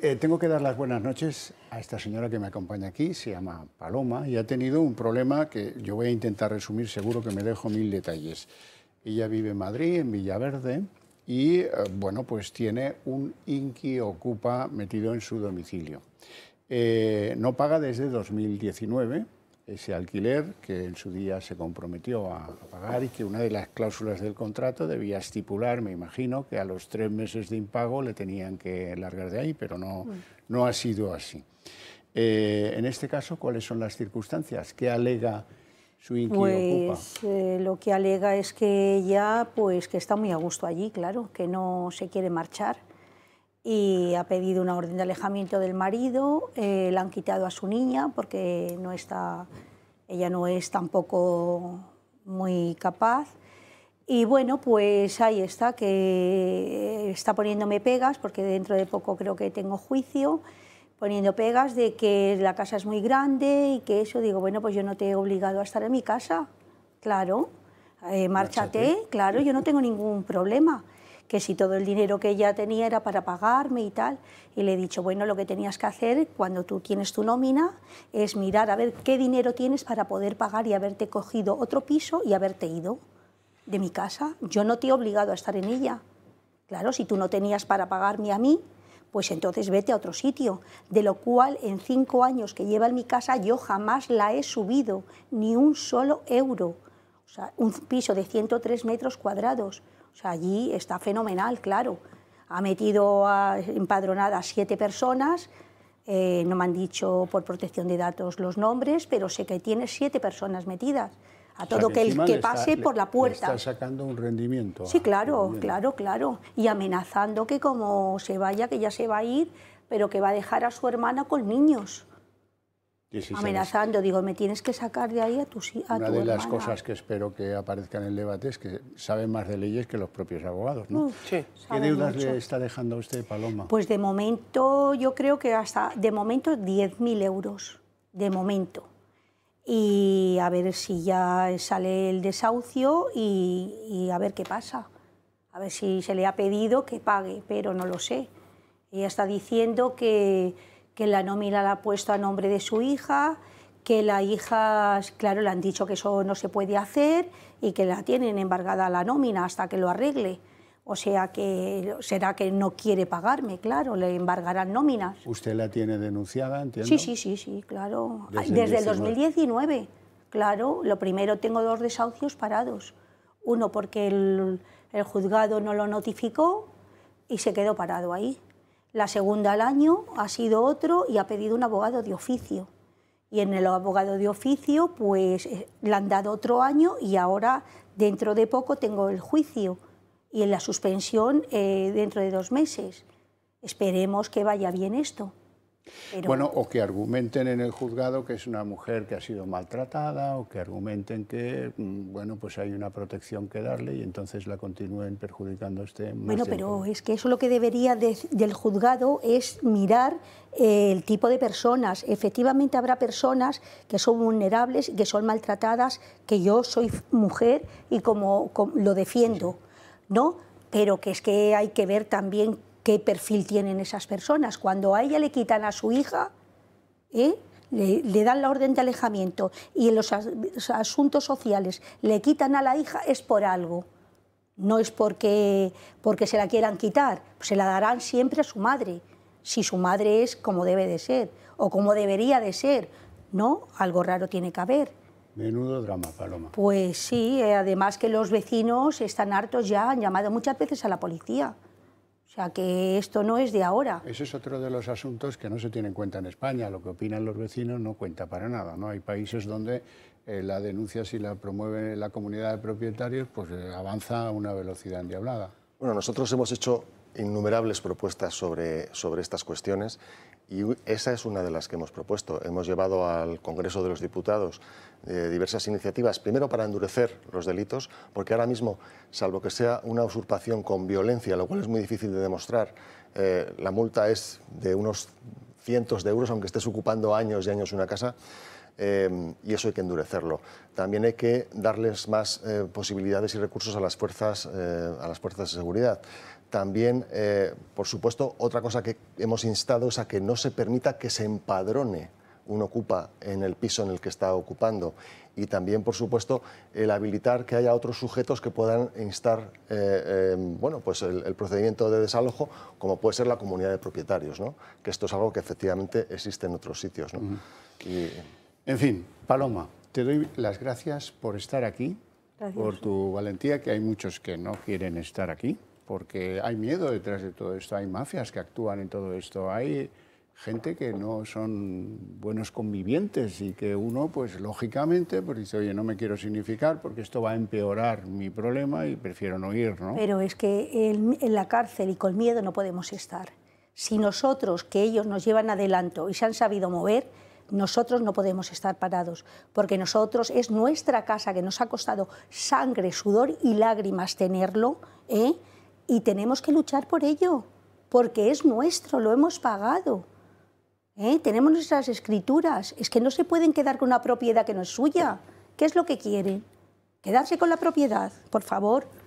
Eh, tengo que dar las buenas noches a esta señora que me acompaña aquí, se llama Paloma, y ha tenido un problema que yo voy a intentar resumir, seguro que me dejo mil detalles. Ella vive en Madrid, en Villaverde, y eh, bueno, pues tiene un inqui ocupa metido en su domicilio. Eh, no paga desde 2019 ese alquiler que en su día se comprometió a, pagar y que una de las cláusulas del contrato debía estipular, me imagino, que a los tres meses de impago le tenían que largar de ahí, pero no, no ha sido así. Eh, en este caso, ¿cuáles son las circunstancias? ¿Qué alega su inquilino? Pues eh, lo que alega es que ya pues que está muy a gusto allí, claro, que no se quiere marchar y ha pedido una orden de alejamiento del marido, eh, la han quitado a su niña porque no está, ella no es tampoco muy capaz. Y bueno, pues ahí está, que está poniéndome pegas, porque dentro de poco creo que tengo juicio, poniendo pegas de que la casa es muy grande y que eso, digo, bueno, pues yo no te he obligado a estar en mi casa, claro, eh, márchate, claro, yo no tengo ningún problema que si todo el dinero que ella tenía era para pagarme y tal. Y le he dicho, bueno, lo que tenías que hacer cuando tú tienes tu nómina es mirar a ver qué dinero tienes para poder pagar y haberte cogido otro piso y haberte ido de mi casa. Yo no te he obligado a estar en ella. Claro, si tú no tenías para pagarme a mí, pues entonces vete a otro sitio, de lo cual en cinco años que lleva en mi casa yo jamás la he subido, ni un solo euro. O sea, un piso de 103 metros cuadrados allí está fenomenal, claro. Ha metido a, empadronadas siete personas, eh, no me han dicho por protección de datos los nombres, pero sé que tiene siete personas metidas. A todo que, el que pase por la puerta. está sacando un rendimiento. Sí, ah, claro, claro, claro. Y amenazando que como se vaya, que ya se va a ir, pero que va a dejar a su hermana con niños amenazando, digo, me tienes que sacar de ahí a tu a Una de las cosas que espero que aparezca en el debate es que saben más de leyes que los propios abogados, ¿no? ¿Qué deudas le está dejando a usted, Paloma? Pues de momento, yo creo que hasta, de momento, 10.000 euros, de momento. Y a ver si ya sale el desahucio y, y a ver qué pasa. A ver si se le ha pedido que pague, pero no lo sé. Ella está diciendo que que la nómina la ha puesto a nombre de su hija, que la hija, claro, le han dicho que eso no se puede hacer y que la tienen embargada la nómina hasta que lo arregle. O sea que será que no quiere pagarme, claro, le embargarán nóminas. ¿Usted la tiene denunciada, entiendo? Sí, sí, sí, sí, claro. Desde, el 2019. claro. Lo primero, tengo dos desahucios parados. Uno porque el juzgado no lo notificó y se quedó parado ahí. La segunda al año ha sido otro y ha pedido un abogado de oficio. Y en el abogado de oficio, pues eh, le han dado otro año y ahora, dentro de poco, tengo el juicio y en la suspensión eh, dentro de dos meses. Esperemos que vaya bien esto. Bueno, o que argumenten en el juzgado que es una mujer que ha sido maltratada, o que argumenten que, mm, bueno, pues hay una protección que darle y entonces la continúen perjudicando a este. bueno, pero es que eso lo que debería del juzgado es mirar eh, el tipo de personas. Efectivamente habrá personas que son vulnerables, que son maltratadas, que yo soy mujer y como lo defiendo, ¿no? Pero que es que hay que ver también qué perfil tienen esas personas. Cuando a ella le quitan a su hija, ¿eh? le, dan la orden de alejamiento y en los asuntos sociales le quitan a la hija, es por algo. No es porque, porque se la quieran quitar, se la darán siempre a su madre, si su madre es como debe de ser o como debería de ser. No, algo raro tiene que haber. Menudo drama, Paloma. Pues sí, eh, además que los vecinos están hartos ya, han llamado muchas veces a la policía. O sea que esto no es de ahora. Ese es otro de los asuntos que no se tiene en cuenta en España. Lo que opinan los vecinos no cuenta para nada. ¿no? Hay países donde eh, la denuncia, si la promueve la comunidad de propietarios, pues eh, avanza a una velocidad endiablada. Bueno, nosotros hemos hecho innumerables propuestas sobre, sobre estas cuestiones y esa es una de las que hemos propuesto. Hemos llevado al Congreso de los Diputados eh, diversas iniciativas, primero para endurecer los delitos, porque ahora mismo, salvo que sea una usurpación con violencia, lo cual es muy difícil de demostrar, eh, la multa es de unos cientos de euros, aunque estés ocupando años y años una casa. Em, y eso hay que endurecerlo. También hay que darles más eh, posibilidades y recursos a las fuerzas, eh, a las fuerzas de seguridad. También, eh, por supuesto, otra cosa que hemos instado es a que no se permita que se empadrone un ocupa en el piso en el que está ocupando. Y también, por supuesto, el habilitar que haya otros sujetos que puedan instar em, bueno, pues el, procedimiento de desalojo, como puede ser la comunidad de propietarios, ¿no? que esto es algo que efectivamente existe en otros sitios. En fin, Paloma, te doy las gracias por estar aquí, por tu valentía, que hay muchos que no quieren estar aquí, porque hay miedo detrás de todo esto, hay mafias que actúan en todo esto, hay gente que no son buenos convivientes y que uno, pues lógicamente, pues dice, oye, no me quiero significar porque esto va a empeorar mi problema y prefiero no ir, ¿no? Pero es que en la cárcel y con miedo no podemos estar. Si nosotros, que ellos nos llevan adelante y se han sabido mover, nosotros no podemos estar parados, porque nosotros es nuestra casa que nos ha costado sangre, sudor y lágrimas tenerlo, ¿eh? y tenemos que luchar por ello, porque es nuestro, lo hemos pagado. ¿eh? Tenemos nuestras escrituras, es que no se pueden quedar con una propiedad que no es suya. ¿Qué es lo que quieren? Quedarse con la propiedad, por favor.